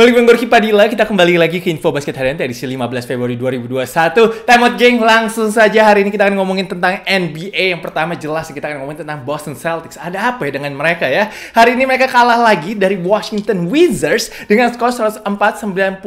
Balik Bang Gorky Padilla, kita kembali lagi ke Info Basket Harian edisi 15 Februari 2021. Time out geng, langsung saja hari ini kita akan ngomongin tentang NBA. Yang pertama jelas kita akan ngomongin tentang Boston Celtics. Ada apa ya dengan mereka ya? Hari ini mereka kalah lagi dari Washington Wizards dengan skor 104-91.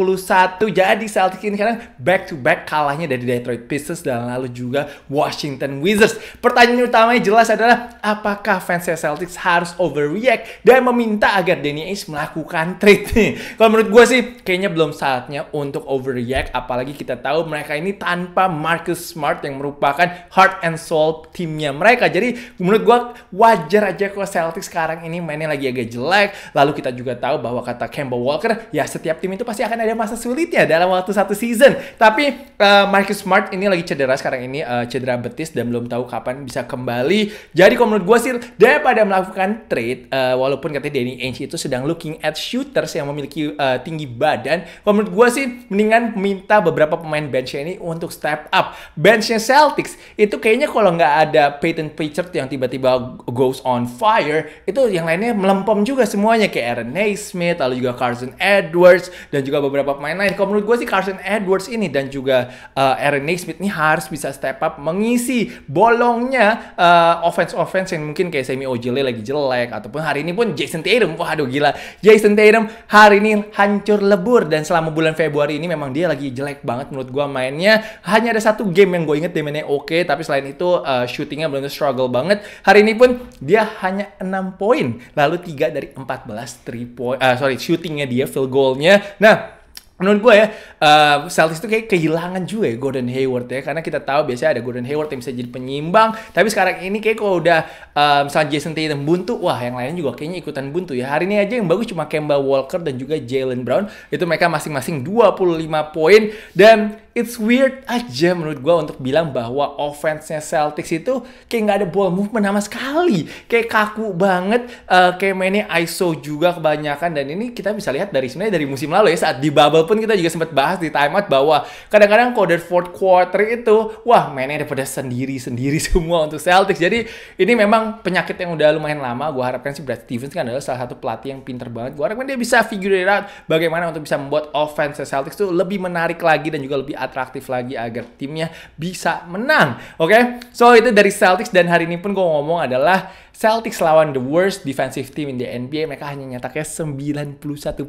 Jadi Celtics ini sekarang back to back kalahnya dari Detroit Pistons dan lalu juga Washington Wizards. Pertanyaan utamanya jelas adalah apakah fans Celtics harus overreact dan meminta agar Danny Ace melakukan trade Kalau menurut gue sih kayaknya belum saatnya untuk overreact apalagi kita tahu mereka ini tanpa Marcus Smart yang merupakan heart and soul timnya mereka. Jadi menurut gue wajar aja kok Celtics sekarang ini mainnya lagi agak jelek. Lalu kita juga tahu bahwa kata Kemba Walker ya setiap tim itu pasti akan ada masa sulitnya dalam waktu satu season. Tapi uh, Marcus Smart ini lagi cedera sekarang ini uh, cedera betis dan belum tahu kapan bisa kembali. Jadi kalau menurut gue sih daripada melakukan trade uh, walaupun katanya Danny Ainge itu sedang looking at shooters yang memiliki uh, Eh, tinggi badan, kalau menurut gue sih mendingan minta beberapa pemain benchnya ini untuk step up. Benchnya Celtics itu kayaknya kalau nggak ada Peyton Pritchard yang tiba-tiba goes on fire, itu yang lainnya melempem juga semuanya kayak Aaron Naismith, lalu juga Carson Edwards dan juga beberapa pemain lain. Kalau menurut gue sih Carson Edwards ini dan juga uh, Aaron Naismith ini harus bisa step up mengisi bolongnya offense eh, offense-offense yang mungkin kayak Semi Ojele lagi jelek ataupun hari ini pun Jason Tatum, waduh gila. Jason Tatum hari ini hancur lebur dan selama bulan Februari ini memang dia lagi jelek banget menurut gua mainnya hanya ada satu game yang gue inget dia mainnya oke okay, tapi selain itu uh, shootingnya belum struggle banget hari ini pun dia hanya 6 poin lalu tiga dari 14 3 point uh, sorry shootingnya dia field goalnya nah menurut gue ya uh, Celtics itu kayak kehilangan juga ya Gordon Hayward ya karena kita tahu biasanya ada Gordon Hayward yang bisa jadi penyimbang tapi sekarang ini kayak kalau udah um, misalnya Jason Tatum buntu wah yang lainnya juga kayaknya ikutan buntu ya hari ini aja yang bagus cuma Kemba Walker dan juga Jalen Brown itu mereka masing-masing 25 poin dan it's weird aja menurut gue untuk bilang bahwa offense-nya Celtics itu kayak gak ada ball movement sama sekali. Kayak kaku banget, uh, kayak mainnya ISO juga kebanyakan. Dan ini kita bisa lihat dari sebenarnya dari musim lalu ya, saat di bubble pun kita juga sempat bahas di timeout bahwa kadang-kadang kalau fourth quarter itu, wah mainnya pada sendiri-sendiri semua untuk Celtics. Jadi ini memang penyakit yang udah lumayan lama. Gue harapkan sih Brad Stevens kan adalah salah satu pelatih yang pinter banget. Gue harapkan dia bisa figure it out bagaimana untuk bisa membuat offense Celtics itu lebih menarik lagi dan juga lebih atraktif lagi agar timnya bisa menang. Oke, okay? so itu dari Celtics dan hari ini pun gue ngomong adalah Celtics lawan the worst defensive team in the NBA. Mereka hanya nyetaknya 91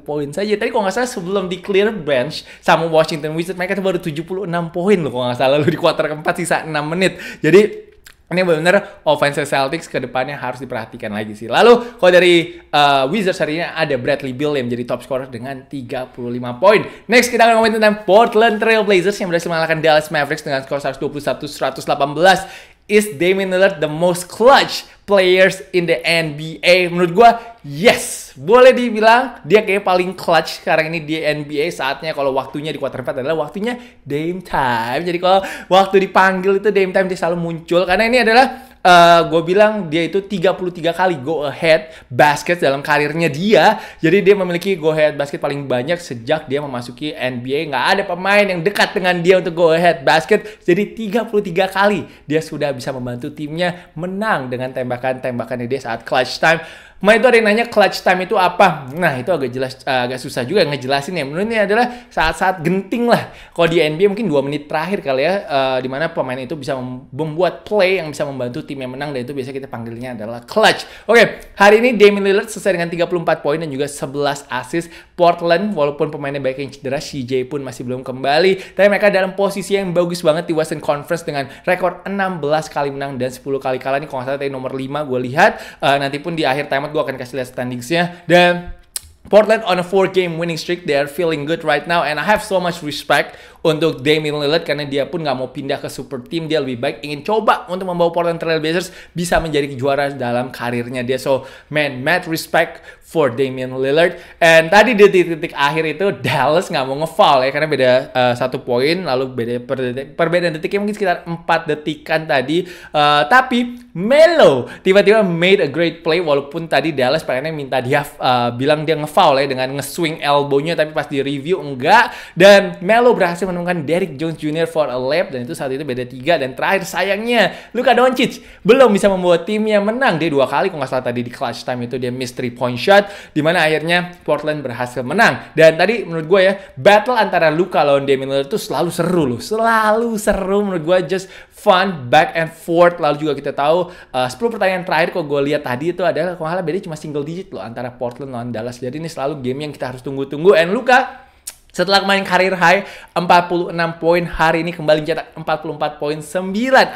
poin saja. Tadi kalau nggak salah sebelum di clear bench sama Washington Wizards, mereka tuh baru 76 poin loh kalau nggak salah lalu di kuarter keempat sisa 6 menit. Jadi ini benar-benar offense Celtics ke depannya harus diperhatikan lagi sih. Lalu kalau dari uh, Wizards hari ini ada Bradley Beal yang menjadi top scorer dengan 35 poin. Next kita akan ngomongin tentang Portland Trail Blazers yang berhasil mengalahkan Dallas Mavericks dengan skor 121-118. Is Damian Lillard the most clutch players in the NBA? Menurut gue, yes. Boleh dibilang dia kayak paling clutch sekarang ini di NBA saatnya kalau waktunya di quarter 4 adalah waktunya Dame time. Jadi kalau waktu dipanggil itu Dame time dia selalu muncul karena ini adalah uh, eh, gue bilang dia itu 33 kali go ahead basket dalam karirnya dia. Jadi dia memiliki go ahead basket paling banyak sejak dia memasuki NBA. Nggak ada pemain yang dekat dengan dia untuk go ahead basket. Jadi 33 kali dia sudah bisa membantu timnya menang dengan tembakan-tembakannya dia saat clutch time. Ma itu ada yang nanya clutch time itu apa? Nah itu agak jelas eh, agak susah juga ngejelasin ya. menurut ini adalah saat-saat genting lah. Kalau di NBA mungkin dua menit terakhir kali ya, uh, eh, dimana pemain itu bisa membuat play yang bisa membantu tim yang menang dan itu biasa kita panggilnya adalah clutch. Oke, hari ini Damian Lillard selesai dengan 34 poin dan juga 11 assist. Portland walaupun pemainnya banyak yang cedera, CJ pun masih belum kembali. Tapi mereka dalam posisi yang bagus banget di Western Conference dengan rekor 16 kali menang dan 10 kali kalah. Ini kalau nggak salah tadi nomor 5 gue lihat. Uh, nanti pun di akhir timeout gue akan kasih lihat standingsnya dan Portland on a four game winning streak, they are feeling good right now and I have so much respect untuk Damian Lillard karena dia pun nggak mau pindah ke super team, dia lebih baik ingin coba untuk membawa Portland Trail Blazers bisa menjadi juara dalam karirnya dia. So man, mad respect for Damian Lillard. And tadi di titik-titik akhir itu Dallas nggak mau ngefall ya karena beda uh, satu poin lalu beda per detik, perbedaan detiknya mungkin sekitar 4 detikan tadi. Uh, tapi Melo tiba-tiba made a great play walaupun tadi Dallas pengennya minta dia uh, bilang dia ngefall ya dengan nge-swing elbownya tapi pas di review enggak dan Melo berhasil menemukan Derrick Jones Jr. for a lap dan itu saat itu beda tiga dan terakhir sayangnya Luka Doncic belum bisa membuat timnya menang dia dua kali kok nggak salah tadi di clutch time itu dia miss three point shot banget dimana akhirnya Portland berhasil menang. Dan tadi menurut gue ya, battle antara Luka lawan Damian Lillard itu selalu seru loh. Selalu seru menurut gue just fun back and forth. Lalu juga kita tahu eh, uh, 10 pertanyaan terakhir kok gue lihat tadi itu adalah kalau beda cuma single digit loh antara Portland lawan Dallas. Jadi ini selalu game yang kita harus tunggu-tunggu and Luka setelah main karir high 46 poin, hari ini kembali mencetak 44 poin, 9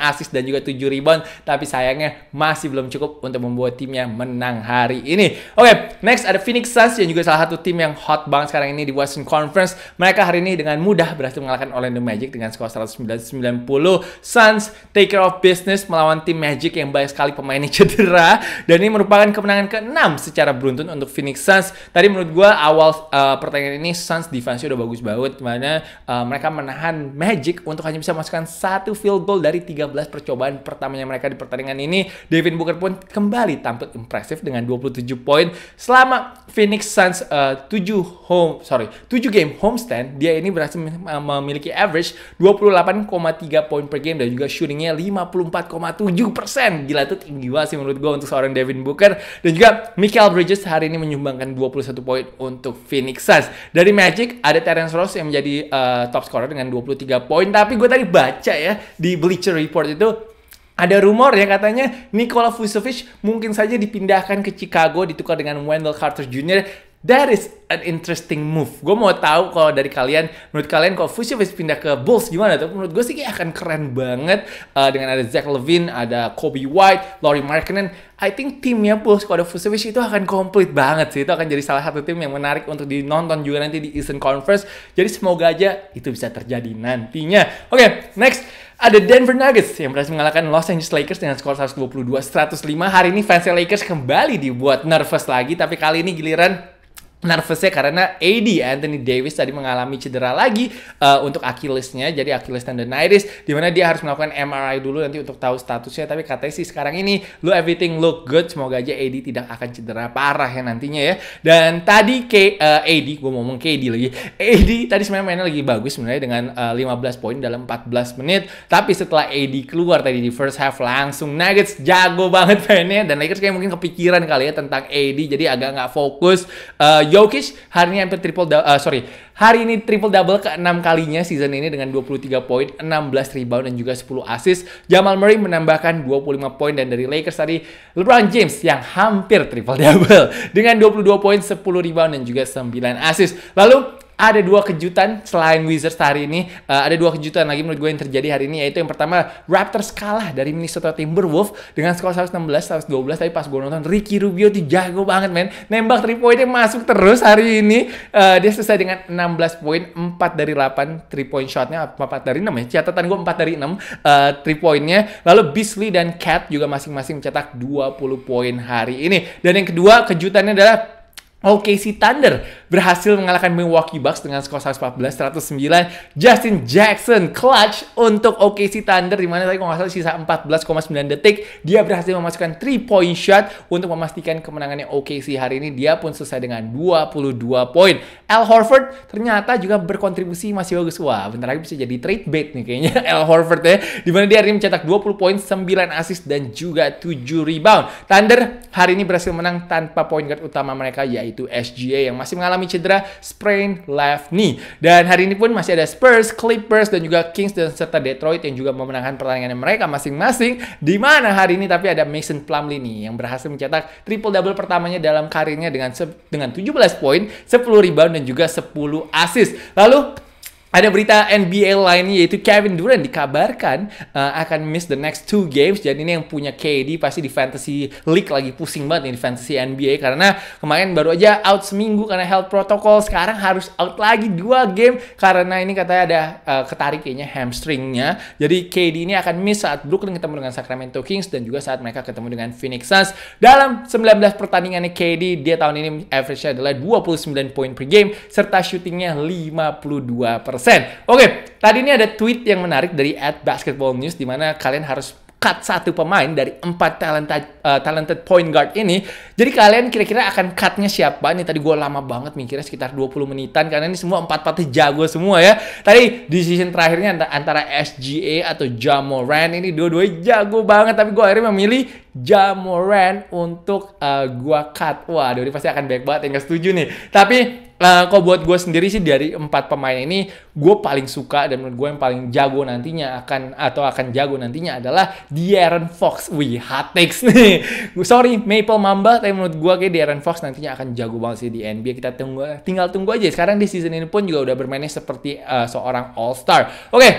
asis dan juga 7 rebound. Tapi sayangnya masih belum cukup untuk membuat timnya menang hari ini. Oke, okay, next ada Phoenix Suns yang juga salah satu tim yang hot banget sekarang ini di Western Conference. Mereka hari ini dengan mudah berhasil mengalahkan Orlando Magic dengan skor 1990. Suns take care of business melawan tim Magic yang banyak sekali pemainnya cedera. Dan ini merupakan kemenangan ke-6 secara beruntun untuk Phoenix Suns. Tadi menurut gue awal uh, pertandingan ini Suns defense udah bagus banget mana uh, mereka menahan Magic untuk hanya bisa masukkan satu field goal dari 13 percobaan pertamanya mereka di pertandingan ini. Devin Booker pun kembali tampil impresif dengan 27 poin selama Phoenix Suns eh, uh, 7 home sorry 7 game homestand dia ini berhasil eh, memiliki average 28,3 poin per game dan juga shootingnya 54,7 persen. Gila itu tinggi banget sih menurut gue untuk seorang Devin Booker dan juga Michael Bridges hari ini menyumbangkan 21 poin untuk Phoenix Suns. Dari Magic ada ada Terence Ross yang menjadi uh, top scorer dengan 23 poin. Tapi gue tadi baca ya di Bleacher Report itu ada rumor ya katanya Nikola Vucevic mungkin saja dipindahkan ke Chicago ditukar dengan Wendell Carter Jr. That is an interesting move. Gue mau tahu kalau dari kalian, menurut kalian kalau bisa pindah ke Bulls gimana? Tapi menurut gue sih kayak akan keren banget uh, dengan ada Zach Levine, ada Kobe White, Laurie Markkinen. I think timnya Bulls kalau ada Vucevic itu akan komplit banget sih. Itu akan jadi salah satu tim yang menarik untuk dinonton juga nanti di Eastern Conference. Jadi semoga aja itu bisa terjadi nantinya. Oke, okay, next ada Denver Nuggets yang berhasil mengalahkan Los Angeles Lakers dengan skor 122-105. Hari ini fans Lakers kembali dibuat nervous lagi, tapi kali ini giliran nervousnya karena AD Anthony Davis tadi mengalami cedera lagi uh, untuk Achillesnya jadi Achilles tendonitis di mana dia harus melakukan MRI dulu nanti untuk tahu statusnya tapi katanya sih sekarang ini lu everything look good semoga aja AD tidak akan cedera parah ya nantinya ya dan tadi K, uh, eh, AD gue mau ngomong KD lagi AD tadi sebenarnya mainnya lagi bagus sebenarnya dengan uh, eh, 15 poin dalam 14 menit tapi setelah AD keluar tadi di first half langsung Nuggets jago banget mainnya dan Lakers kayak mungkin kepikiran kali ya tentang AD jadi agak nggak fokus uh, Jokic hari ini hampir triple double, uh, sorry, hari ini triple double ke enam kalinya season ini dengan 23 poin, 16 rebound dan juga 10 assist. Jamal Murray menambahkan 25 poin dan dari Lakers tadi LeBron James yang hampir triple double dengan 22 poin, 10 rebound dan juga 9 assist. Lalu ada dua kejutan selain Wizards hari ini. Uh, ada dua kejutan lagi menurut gue yang terjadi hari ini yaitu yang pertama Raptors kalah dari Minnesota Timberwolves dengan skor 116 112 tapi pas gue nonton Ricky Rubio tuh jago banget men. Nembak 3 poinnya masuk terus hari ini. Uh, dia selesai dengan 16 poin, 4 dari 8 3 point shotnya 4 dari 6 ya. Catatan gue 4 dari 6 uh, eh, 3 poinnya. Lalu Beasley dan Cat juga masing-masing mencetak 20 poin hari ini. Dan yang kedua kejutannya adalah OKC Thunder berhasil mengalahkan Milwaukee Bucks dengan skor 114-109. Justin Jackson clutch untuk OKC Thunder di mana tadi kalau salah sisa 14,9 detik dia berhasil memasukkan 3 point shot untuk memastikan kemenangannya OKC hari ini. Dia pun selesai dengan 22 poin. Al Horford ternyata juga berkontribusi masih bagus. Wah, bentar lagi bisa jadi trade bait nih kayaknya Al Horford ya. Di mana dia hari ini mencetak 20 poin, 9 assist dan juga 7 rebound. Thunder hari ini berhasil menang tanpa point guard utama mereka yaitu yaitu SGA yang masih mengalami cedera sprain left knee. Dan hari ini pun masih ada Spurs, Clippers, dan juga Kings dan serta Detroit yang juga memenangkan pertandingan mereka masing-masing. Di mana hari ini tapi ada Mason Plumlee nih yang berhasil mencetak triple double pertamanya dalam karirnya dengan dengan 17 poin, 10 rebound dan juga 10 assist. Lalu ada berita NBA lainnya yaitu Kevin Durant dikabarkan uh, akan miss the next two games. Jadi ini yang punya KD pasti di fantasy league lagi pusing banget nih di fantasy NBA karena kemarin baru aja out seminggu karena health protocol. Sekarang harus out lagi dua game karena ini katanya ada uh, ketarik kayaknya hamstringnya. Jadi KD ini akan miss saat Brooklyn ketemu dengan Sacramento Kings dan juga saat mereka ketemu dengan Phoenix Suns. Dalam 19 pertandingan KD dia tahun ini average-nya adalah 29 poin per game serta shootingnya 52 persen. Oke, tadi ini ada tweet yang menarik dari at basketball news di mana kalian harus cut satu pemain dari empat talented uh, talented point guard ini. Jadi kalian kira-kira akan cutnya siapa? Ini tadi gue lama banget mikirnya sekitar 20 menitan karena ini semua empat pati jago semua ya. Tadi decision terakhirnya antara, SGA atau Jamoran ini dua-duanya jago banget tapi gue akhirnya memilih Jamoran untuk uh, eh, gue cut. Wah, Dodi pasti akan baik banget yang gak setuju nih. Tapi Uh, eh, kalau buat gue sendiri sih dari empat pemain ini gue paling suka dan menurut gue yang paling jago nantinya akan atau akan jago nantinya adalah Darren Fox. Wih, hot takes nih. Sorry, Maple Mamba, tapi menurut gue kayak Darren Fox nantinya akan jago banget sih di NBA. Kita tunggu, tinggal tunggu aja. Sekarang di season ini pun juga udah bermainnya seperti uh, seorang All Star. Oke. Okay.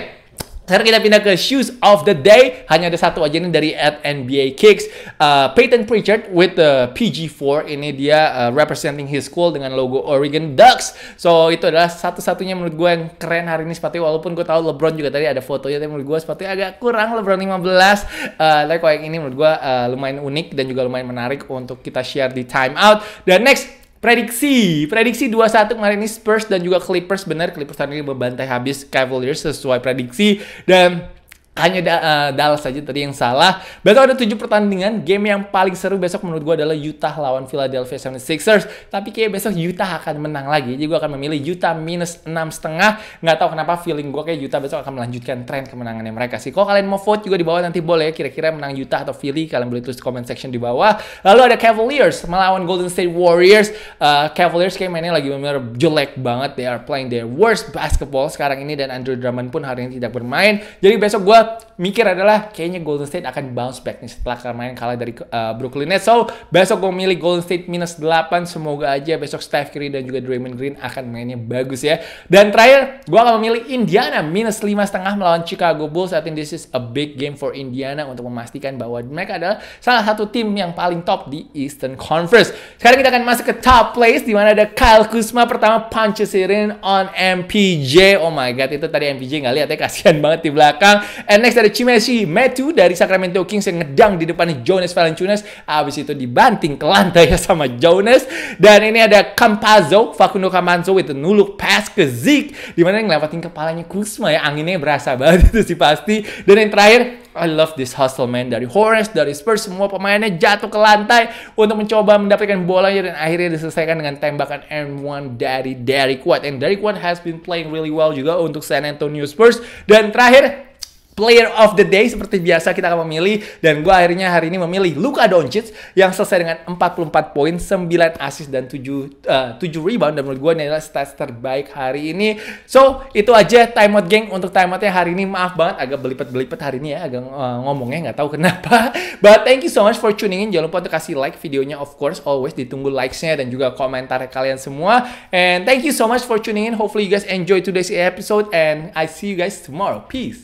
Sekarang kita pindah ke shoes of the day. Hanya ada satu aja nih dari at NBA Kicks. Uh, Peyton Pritchard with the PG4. Ini dia uh, representing his school dengan logo Oregon Ducks. So itu adalah satu-satunya menurut gue yang keren hari ini seperti Walaupun gue tahu LeBron juga tadi ada fotonya. Tapi menurut gue seperti agak kurang LeBron 15. Uh, tapi kalau ini menurut gue uh, lumayan unik dan juga lumayan menarik untuk kita share di timeout Dan next Prediksi, prediksi 2-1 kemarin ini Spurs dan juga Clippers benar Clippers tadi membantai habis Cavaliers sesuai prediksi dan hanya da uh, Dallas saja tadi yang salah. Besok ada 7 pertandingan. Game yang paling seru besok menurut gue adalah Utah lawan Philadelphia 76ers. Tapi kayak besok Utah akan menang lagi. Jadi gue akan memilih Utah minus 6,5. Nggak tahu kenapa feeling gue kayak Utah besok akan melanjutkan tren kemenangannya mereka sih. Kalau kalian mau vote juga di bawah nanti boleh ya. Kira-kira menang Utah atau Philly. Kalian boleh tulis comment section di bawah. Lalu ada Cavaliers melawan Golden State Warriors. Uh, Cavaliers kayak mainnya lagi benar jelek banget. They are playing their worst basketball sekarang ini. Dan Andrew Drummond pun hari ini tidak bermain. Jadi besok gue mikir adalah kayaknya Golden State akan bounce back nih setelah kemarin kalah dari uh, Brooklyn Nets. So, besok gue milih Golden State minus 8. Semoga aja besok Steph Curry dan juga Draymond Green akan mainnya bagus ya. Dan terakhir, gue akan memilih Indiana minus lima setengah melawan Chicago Bulls. I think this is a big game for Indiana untuk memastikan bahwa mereka adalah salah satu tim yang paling top di Eastern Conference. Sekarang kita akan masuk ke top place di mana ada Kyle Kuzma pertama punches it in on MPJ. Oh my god, itu tadi MPJ nggak lihat ya kasihan banget di belakang. And next ada Chimesi Matthew dari Sacramento Kings yang ngedang di depan Jonas Valanciunas. Abis itu dibanting ke lantai ya sama Jonas. Dan ini ada Campazzo, Facundo Campazzo with a nuluk pass ke Zeke. Dimana ngelewatin kepalanya Kuzma ya. Anginnya berasa banget itu sih pasti. Dan yang terakhir, I love this hustle man dari Horace, dari Spurs, semua pemainnya jatuh ke lantai untuk mencoba mendapatkan bola bolanya dan akhirnya diselesaikan dengan tembakan M1 dari Derek White. And Derek White has been playing really well juga untuk San Antonio Spurs. Dan terakhir, Player of the Day seperti biasa kita akan memilih dan gue akhirnya hari ini memilih Luka Doncic yang selesai dengan 44 poin, 9 asis dan 7 uh, 7 rebound dan menurut gue ini adalah stats terbaik hari ini. So, itu aja timeout geng untuk timeoutnya hari ini. Maaf banget agak belipet-belipet hari ini ya, agak uh, ngomongnya nggak tahu kenapa. But thank you so much for tuning in. Jangan lupa untuk kasih like videonya of course always ditunggu likes-nya dan juga komentar kalian semua. And thank you so much for tuning in. Hopefully you guys enjoy today's episode and I see you guys tomorrow. Peace.